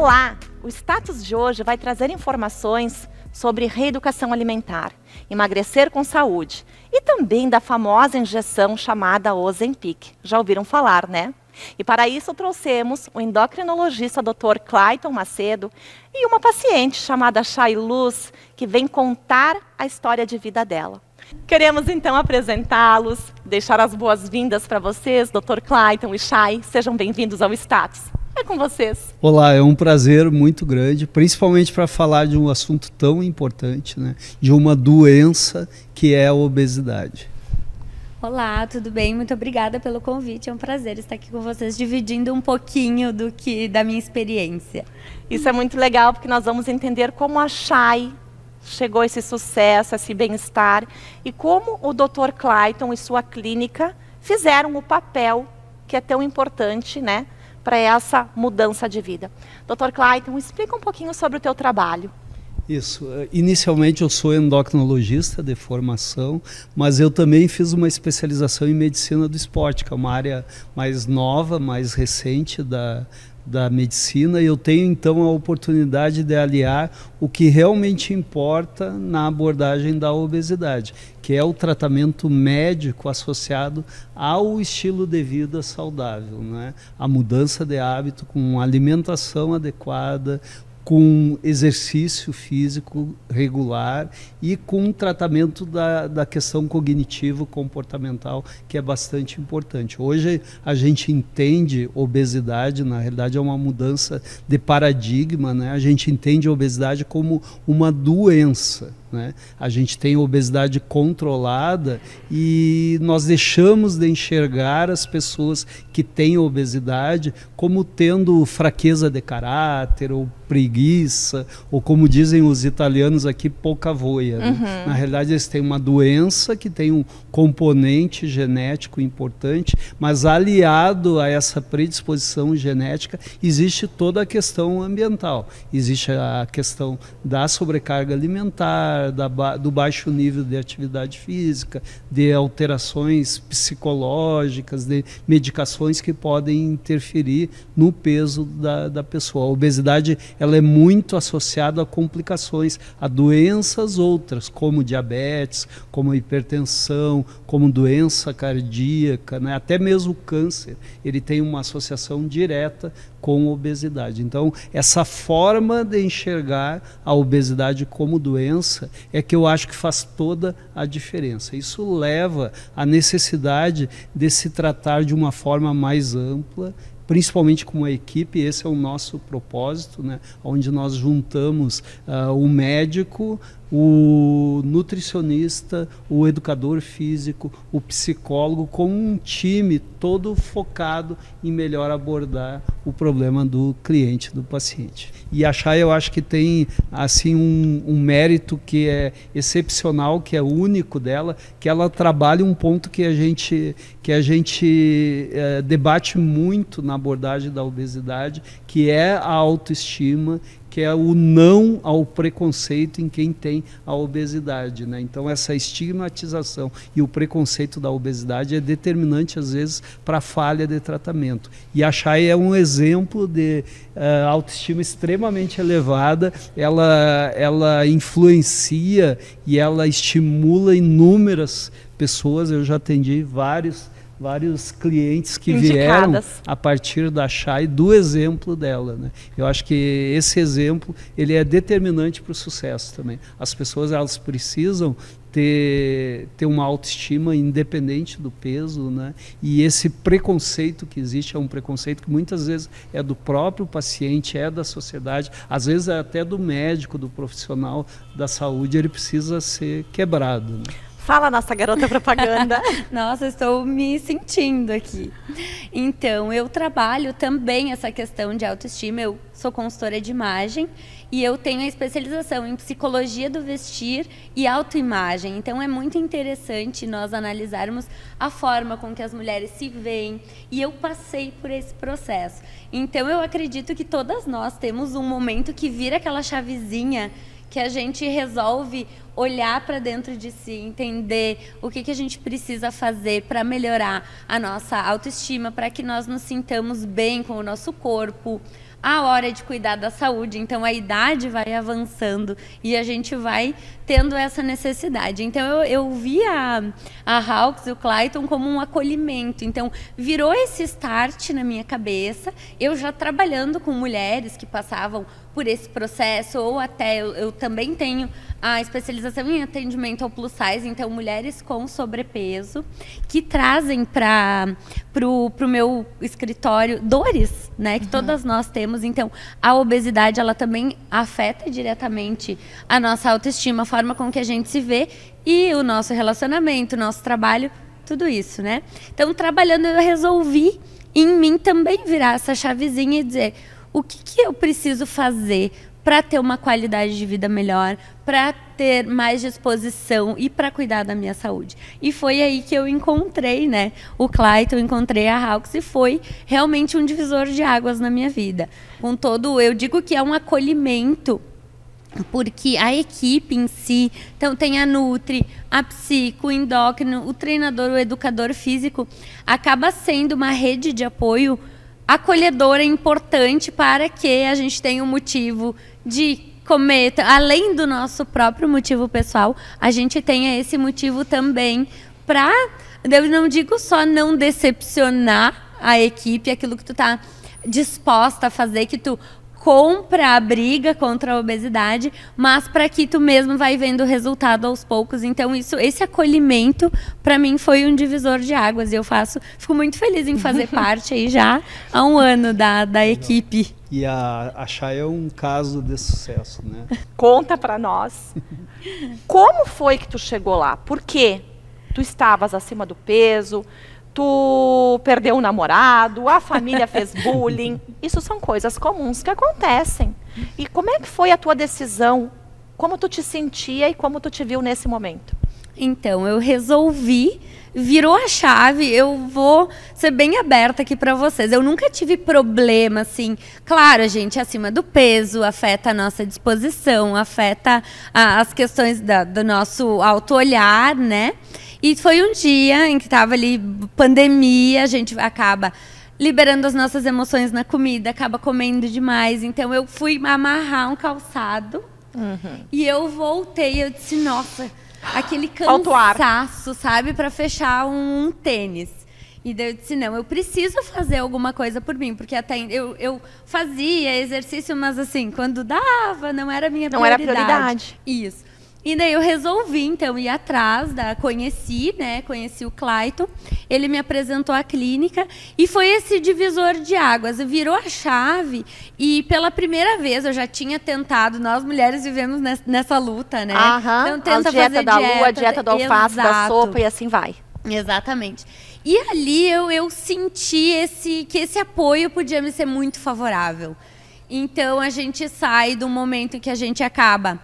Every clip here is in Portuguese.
Olá! O status de hoje vai trazer informações sobre reeducação alimentar, emagrecer com saúde e também da famosa injeção chamada Ozempic. Já ouviram falar, né? E para isso trouxemos o endocrinologista Dr. Clayton Macedo e uma paciente chamada Chay Luz, que vem contar a história de vida dela. Queremos então apresentá-los, deixar as boas-vindas para vocês, Dr. Clayton e Chay. Sejam bem-vindos ao Status é com vocês. Olá, é um prazer muito grande, principalmente para falar de um assunto tão importante, né? De uma doença que é a obesidade. Olá, tudo bem? Muito obrigada pelo convite. É um prazer estar aqui com vocês, dividindo um pouquinho do que da minha experiência. Isso é muito legal porque nós vamos entender como a Chay chegou a esse sucesso, a esse bem-estar e como o Dr. Clayton e sua clínica fizeram o papel que é tão importante, né, para essa mudança de vida. Dr. Clayton, explica um pouquinho sobre o teu trabalho. Isso. Eh, inicialmente eu sou endocrinologista de formação, mas eu também fiz uma especialização em medicina do esporte, que é uma área mais nova, mais recente da, da medicina, e eu tenho então a oportunidade de aliar o que realmente importa na abordagem da obesidade, que é o tratamento médico associado ao estilo de vida saudável, né? a mudança de hábito com alimentação adequada, com exercício físico regular e com tratamento da, da questão cognitivo-comportamental, que é bastante importante. Hoje a gente entende obesidade, na realidade é uma mudança de paradigma, né? a gente entende a obesidade como uma doença né? A gente tem obesidade controlada e nós deixamos de enxergar as pessoas que têm obesidade como tendo fraqueza de caráter ou preguiça, ou como dizem os italianos aqui, pouca voia. Né? Uhum. Na realidade, eles têm uma doença que tem um componente genético importante, mas aliado a essa predisposição genética, existe toda a questão ambiental. Existe a questão da sobrecarga alimentar da, do baixo nível de atividade física, de alterações psicológicas, de medicações que podem interferir no peso da, da pessoa. A obesidade ela é muito associada a complicações, a doenças outras, como diabetes, como hipertensão, como doença cardíaca, né? até mesmo o câncer. Ele tem uma associação direta com obesidade. Então, essa forma de enxergar a obesidade como doença, é que eu acho que faz toda a diferença. Isso leva à necessidade de se tratar de uma forma mais ampla principalmente com a equipe, esse é o nosso propósito, né? onde nós juntamos uh, o médico, o nutricionista, o educador físico, o psicólogo, como um time todo focado em melhor abordar o problema do cliente, do paciente. E achar, eu acho que tem assim um, um mérito que é excepcional, que é único dela, que ela trabalha um ponto que a gente que a gente é, debate muito na abordagem da obesidade, que é a autoestima, que é o não ao preconceito em quem tem a obesidade. Né? Então, essa estigmatização e o preconceito da obesidade é determinante, às vezes, para a falha de tratamento. E a Chay é um exemplo de uh, autoestima extremamente elevada, ela, ela influencia e ela estimula inúmeras pessoas, eu já atendi vários vários clientes que Indicadas. vieram a partir da Chay do exemplo dela. Né? Eu acho que esse exemplo ele é determinante para o sucesso também. As pessoas elas precisam ter, ter uma autoestima independente do peso, né? E esse preconceito que existe é um preconceito que muitas vezes é do próprio paciente, é da sociedade, às vezes é até do médico, do profissional da saúde, ele precisa ser quebrado. Né? Fala, nossa garota propaganda. nossa, estou me sentindo aqui. Então, eu trabalho também essa questão de autoestima. Eu sou consultora de imagem e eu tenho a especialização em psicologia do vestir e autoimagem. Então, é muito interessante nós analisarmos a forma com que as mulheres se veem. E eu passei por esse processo. Então, eu acredito que todas nós temos um momento que vira aquela chavezinha que a gente resolve olhar para dentro de si, entender o que, que a gente precisa fazer para melhorar a nossa autoestima, para que nós nos sintamos bem com o nosso corpo. A hora de cuidar da saúde, então a idade vai avançando e a gente vai tendo essa necessidade. Então eu, eu vi a, a Hawks e o Clayton como um acolhimento. Então virou esse start na minha cabeça, eu já trabalhando com mulheres que passavam por esse processo, ou até eu, eu também tenho a especialização em atendimento ao plus size, então mulheres com sobrepeso, que trazem para o meu escritório dores, né? Que uhum. todas nós temos. Então, a obesidade, ela também afeta diretamente a nossa autoestima, a forma com que a gente se vê e o nosso relacionamento, o nosso trabalho, tudo isso, né? Então, trabalhando, eu resolvi em mim também virar essa chavezinha e dizer o que, que eu preciso fazer para ter uma qualidade de vida melhor, para ter mais disposição e para cuidar da minha saúde. E foi aí que eu encontrei, né, o Clayton, encontrei a Hawks e foi realmente um divisor de águas na minha vida. Com todo, eu digo que é um acolhimento porque a equipe em si, então tem a Nutri, a Psico, o Endócrino, o treinador, o educador físico, acaba sendo uma rede de apoio acolhedora é importante para que a gente tenha um motivo de comer, além do nosso próprio motivo pessoal, a gente tenha esse motivo também para, eu não digo só não decepcionar a equipe, aquilo que tu tá disposta a fazer, que tu compra a briga contra a obesidade, mas para que tu mesmo vai vendo o resultado aos poucos. Então isso, esse acolhimento para mim foi um divisor de águas e eu faço, fico muito feliz em fazer parte aí já há um ano da, da equipe. E a, a Chay é um caso de sucesso, né? Conta para nós. Como foi que tu chegou lá? Por quê? Tu estavas acima do peso? tu perdeu o namorado, a família fez bullying. Isso são coisas comuns que acontecem. E como é que foi a tua decisão? Como tu te sentia e como tu te viu nesse momento? Então, eu resolvi virou a chave, eu vou ser bem aberta aqui para vocês. Eu nunca tive problema, assim. Claro, a gente acima do peso, afeta a nossa disposição, afeta a, as questões da, do nosso auto-olhar, né? E foi um dia em que estava ali pandemia, a gente acaba liberando as nossas emoções na comida, acaba comendo demais. Então eu fui amarrar um calçado uhum. e eu voltei, eu disse, nossa aquele cansaço, sabe, para fechar um, tênis. E daí eu disse, não, eu preciso fazer alguma coisa por mim, porque até eu, eu fazia exercício, mas assim, quando dava, não era minha prioridade. Não era prioridade. Isso. E daí eu resolvi, então, ir atrás da. Conheci, né? Conheci o Clayton Ele me apresentou a clínica e foi esse divisor de águas. Virou a chave e pela primeira vez eu já tinha tentado. Nós mulheres vivemos nessa luta, né? Aham, então, tenta a dieta fazer da dieta, lua, a dieta do alface, exato. da sopa e assim vai. Exatamente. E ali eu, eu senti esse, que esse apoio podia me ser muito favorável. Então a gente sai do momento que a gente acaba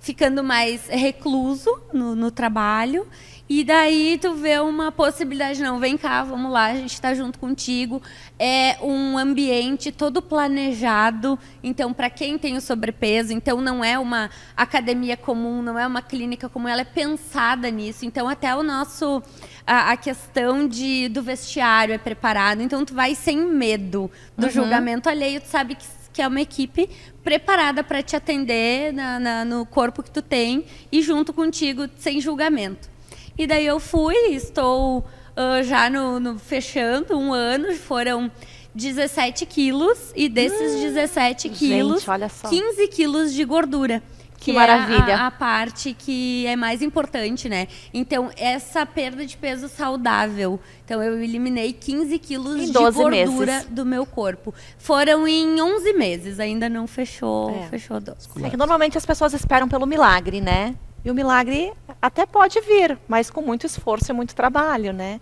ficando mais recluso no, no trabalho. E daí tu vê uma possibilidade, não, vem cá, vamos lá, a gente está junto contigo. É um ambiente todo planejado, então para quem tem o sobrepeso, então não é uma academia comum, não é uma clínica comum, ela é pensada nisso. Então até o nosso a, a questão de do vestiário é preparado, então tu vai sem medo do uhum. julgamento alheio, tu sabe que que é uma equipe preparada para te atender na, na, no corpo que tu tem e junto contigo, sem julgamento. E daí eu fui, estou uh, já no, no, fechando um ano, foram 17 quilos, e desses hum, ah, 17 quilos, gente, 15 quilos de gordura que, que é maravilha. é a, a, parte que é mais importante, né? Então, essa perda de peso saudável. Então, eu eliminei 15 quilos de gordura meses. do meu corpo. Foram em 11 meses, ainda não fechou, é. fechou 12. É que normalmente as pessoas esperam pelo milagre, né? E o milagre até pode vir, mas com muito esforço e muito trabalho, né?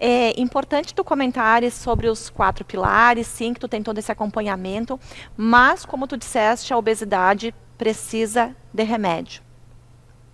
É importante tu comentares sobre os quatro pilares, sim, que tu tem todo esse acompanhamento, mas como tu disseste, a obesidade precisa de remédio.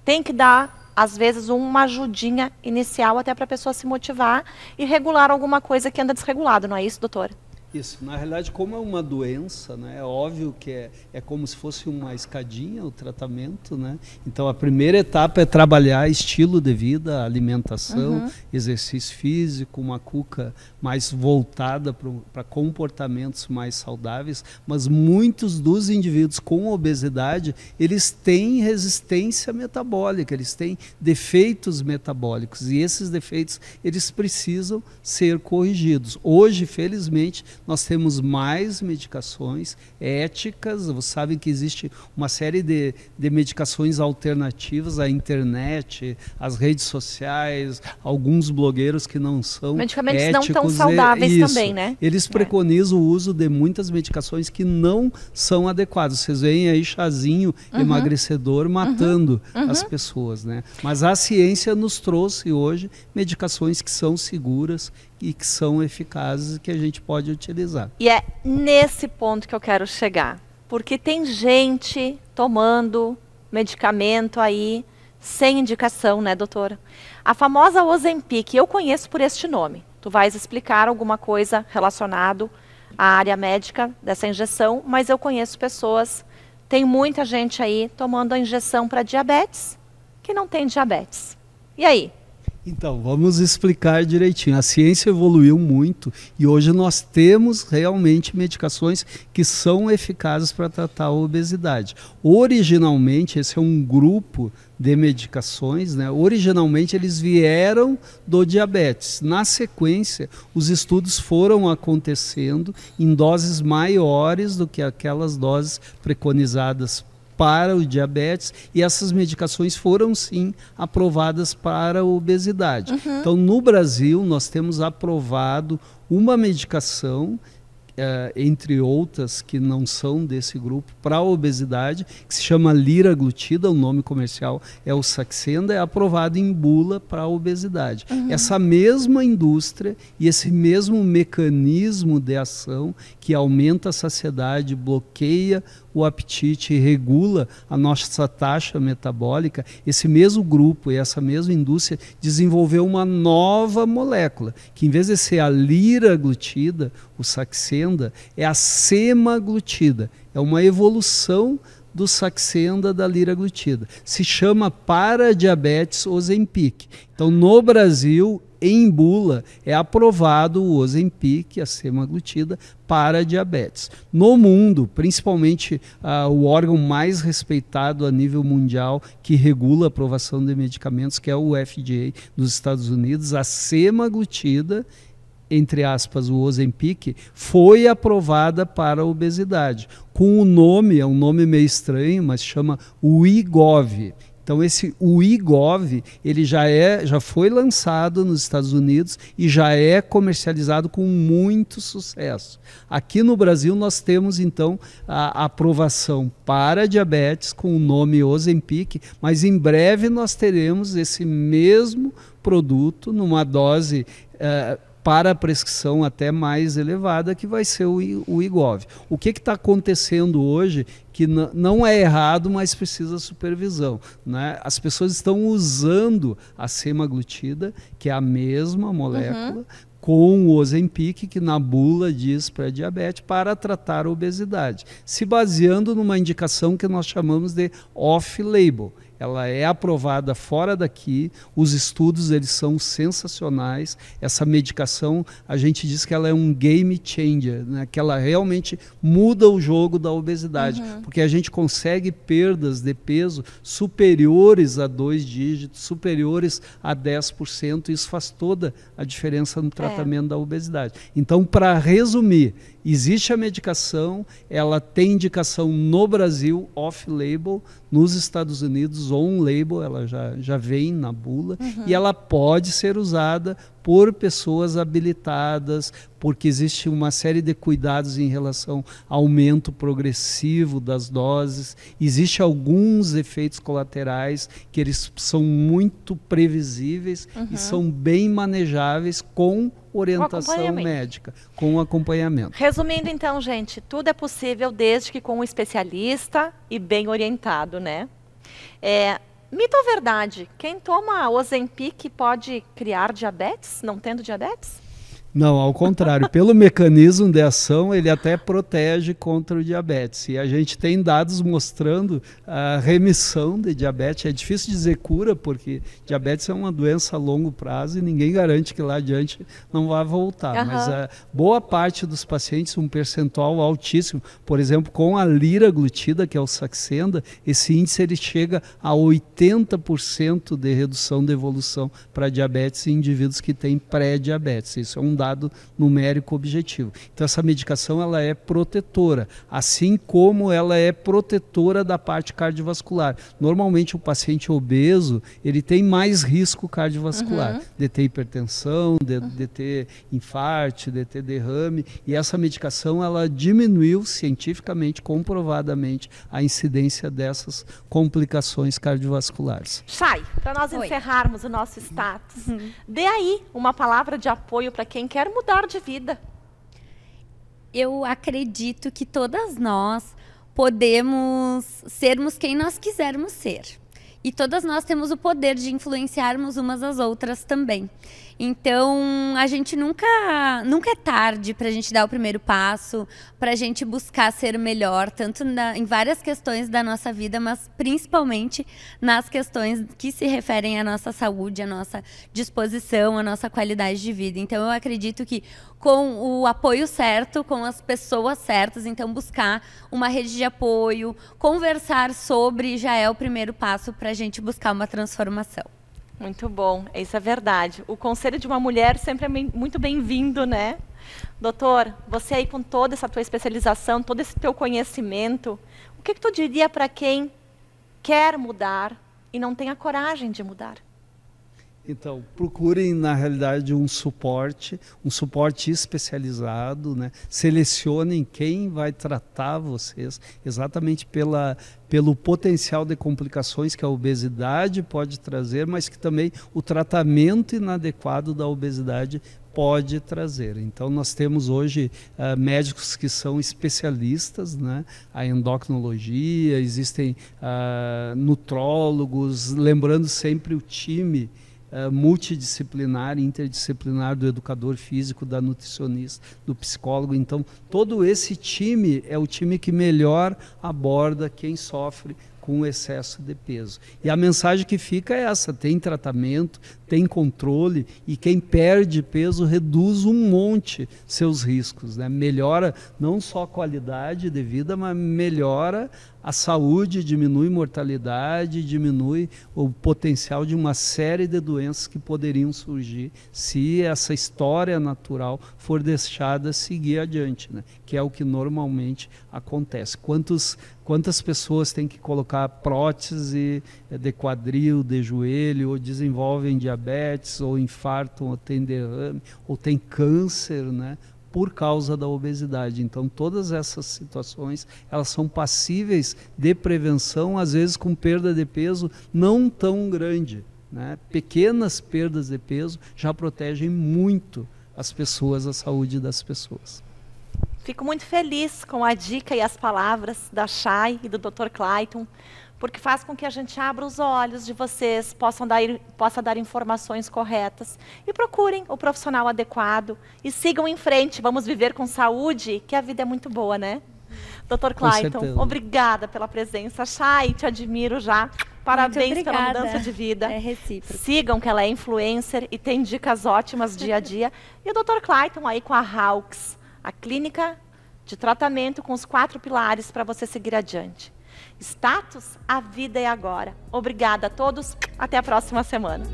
Tem que dar, às vezes, uma ajudinha inicial até para a pessoa se motivar e regular alguma coisa que anda desregulado, não é isso, doutora? Isso, na realidade, como é uma doença, né, é óbvio que é, é como se fosse uma escadinha o tratamento, né? Então a primeira etapa é trabalhar estilo de vida, alimentação, uhum. exercício físico, uma cuca mais voltada para comportamentos mais saudáveis, mas muitos dos indivíduos com obesidade, eles têm resistência metabólica, eles têm defeitos metabólicos e esses defeitos eles precisam ser corrigidos. Hoje, felizmente, nós temos mais medicações éticas. Vocês sabem que existe uma série de, de medicações alternativas à internet, às redes sociais, alguns blogueiros que não são Medicamentos não tão saudáveis isso, também, né? Eles é. preconizam é. o uso de muitas medicações que não são adequadas. Vocês veem aí chazinho uhum. emagrecedor uhum. matando uhum. as pessoas, né? Mas a ciência nos trouxe hoje medicações que são seguras e que são eficazes que a gente pode utilizar. E é nesse ponto que eu quero chegar, porque tem gente tomando medicamento aí sem indicação, né, doutora? A famosa Ozempic, eu conheço por este nome. Tu vais explicar alguma coisa relacionado à área médica dessa injeção, mas eu conheço pessoas, tem muita gente aí tomando a injeção para diabetes que não tem diabetes. E aí, então, vamos explicar direitinho. A ciência evoluiu muito e hoje nós temos realmente medicações que são eficazes para tratar a obesidade. Originalmente, esse é um grupo de medicações, né? Originalmente eles vieram do diabetes. Na sequência, os estudos foram acontecendo em doses maiores do que aquelas doses preconizadas para o diabetes e essas medicações foram sim aprovadas para a obesidade. Uhum. Então, no Brasil, nós temos aprovado uma medicação Uh, entre outras que não são desse grupo, para a obesidade, que se chama lira glutida, o nome comercial é o Saxenda, é aprovado em bula para a obesidade. Uhum. Essa mesma indústria e esse mesmo mecanismo de ação que aumenta a saciedade, bloqueia o apetite e regula a nossa taxa metabólica, esse mesmo grupo e essa mesma indústria desenvolveu uma nova molécula, que em vez de ser a lira glutida, o Saxenda, Saxenda é a semaglutida, é uma evolução do Saxenda da lira glutida. Se chama para-diabetes Ozempic. Então, no Brasil, em bula, é aprovado o Ozempic, a semaglutida, para diabetes. No mundo, principalmente uh, o órgão mais respeitado a nível mundial que regula a aprovação de medicamentos, que é o FDA dos Estados Unidos, a semaglutida entre aspas, o Ozempic, foi aprovada para a obesidade. Com o um nome, é um nome meio estranho, mas chama WIGOV. Então esse WIGOV, ele já é, já foi lançado nos Estados Unidos e já é comercializado com muito sucesso. Aqui no Brasil nós temos então a aprovação para diabetes com o nome Ozempic, mas em breve nós teremos esse mesmo produto numa dose uh, para a prescrição até mais elevada, que vai ser o, o IGOV. O que está acontecendo hoje, que não é errado, mas precisa supervisão. Né? As pessoas estão usando a semaglutida, que é a mesma molécula, uhum. com o Ozempic, que na bula diz para diabetes, para tratar a obesidade, se baseando numa indicação que nós chamamos de off-label ela é aprovada fora daqui, os estudos eles são sensacionais, essa medicação a gente diz que ela é um game changer, né? que ela realmente muda o jogo da obesidade, uhum. porque a gente consegue perdas de peso superiores a dois dígitos, superiores a 10%, isso faz toda a diferença no é. tratamento é. da obesidade. Então, para resumir, Existe a medicação, ela tem indicação no Brasil off-label, nos Estados Unidos on-label, ela já, já vem na bula, uhum. e ela pode ser usada por pessoas habilitadas, porque existe uma série de cuidados em relação ao aumento progressivo das doses, existe alguns efeitos colaterais que eles são muito previsíveis uhum. e são bem manejáveis com orientação médica, com acompanhamento. Resumindo então, gente, tudo é possível desde que com um especialista e bem orientado, né? É, Mito ou verdade? Quem toma Ozempic pode criar diabetes, não tendo diabetes? Não, ao contrário. pelo mecanismo de ação, ele até protege contra o diabetes. E a gente tem dados mostrando a remissão de diabetes. É difícil dizer cura, porque diabetes é uma doença a longo prazo e ninguém garante que lá adiante não vá voltar. Uhum. Mas a boa parte dos pacientes, um percentual altíssimo, por exemplo, com a lira glutida, que é o saxenda, esse índice ele chega a 80% de redução de evolução para diabetes em indivíduos que têm pré-diabetes. Isso é um dado dado numérico objetivo. Então essa medicação ela é protetora, assim como ela é protetora da parte cardiovascular. Normalmente o paciente obeso, ele tem mais risco cardiovascular, uhum. de ter hipertensão, de, de ter infarto, de ter derrame, e essa medicação ela diminuiu cientificamente comprovadamente a incidência dessas complicações cardiovasculares. Chay, para nós Oi. encerrarmos o nosso status, uhum. dê aí uma palavra de apoio para quem quero mudar de vida. Eu acredito que todas nós podemos sermos quem nós quisermos ser. E todas nós temos o poder de influenciarmos umas às outras também. Então, a gente nunca, nunca é tarde para a gente dar o primeiro passo, para a gente buscar ser melhor, tanto na, em várias questões da nossa vida, mas principalmente nas questões que se referem à nossa saúde, à nossa disposição, à nossa qualidade de vida. Então, eu acredito que com o apoio certo, com as pessoas certas, então buscar uma rede de apoio, conversar sobre já é o primeiro passo para a gente buscar uma transformação. Muito bom, isso é verdade. O conselho de uma mulher sempre é muito bem-vindo, né? Doutor, você aí com toda essa tua especialização, todo esse teu conhecimento, o que, que tu diria para quem quer mudar e não tem a coragem de mudar? Então, procurem, na realidade, um suporte, um suporte especializado, né? selecionem quem vai tratar vocês, exatamente pela, pelo potencial de complicações que a obesidade pode trazer, mas que também o tratamento inadequado da obesidade pode trazer. Então, nós temos hoje uh, médicos que são especialistas, né? A endocrinologia, existem uh, nutrólogos, lembrando sempre o time eh, multidisciplinar, interdisciplinar do educador físico, da nutricionista, do psicólogo. Então, todo esse time é o time que melhor aborda quem sofre com excesso de peso. E a mensagem que fica é essa: tem tratamento, tem controle e quem perde peso reduz um monte seus riscos, né? Melhora não só a qualidade de vida, mas melhora a saúde, diminui mortalidade, diminui o potencial de uma série de doenças que poderiam surgir se essa história natural for deixada seguir adiante, né? que é o que normalmente acontece. Quantos, quantas pessoas têm que colocar prótese de quadril, de joelho, ou desenvolvem diabetes? diabetes, ou infarto, ou tem derrame, ou tem câncer, né? por causa da obesidade. Então, todas essas situações, elas são passíveis de prevenção, às vezes com perda de peso não tão grande. Né? Pequenas perdas de peso já protegem muito as pessoas, a saúde das pessoas. Fico muito feliz com a dica e as palavras da Chay e do Dr. Clayton porque faz com que a gente abra os olhos de vocês, possam dar, possa dar informações corretas e procurem o profissional adequado e sigam em frente. Vamos viver com saúde, que a vida é muito boa, né? Doutor Clayton, obrigada pela presença. Chay, te admiro já. Parabéns pela mudança de vida. É recíproco. Sigam que ela é influencer e tem dicas ótimas dia a dia. E o Dr. Clayton aí com a Hawks, a clínica de tratamento com os quatro pilares para você seguir adiante. Status, a vida é agora. Obrigada a todos. Até a próxima semana.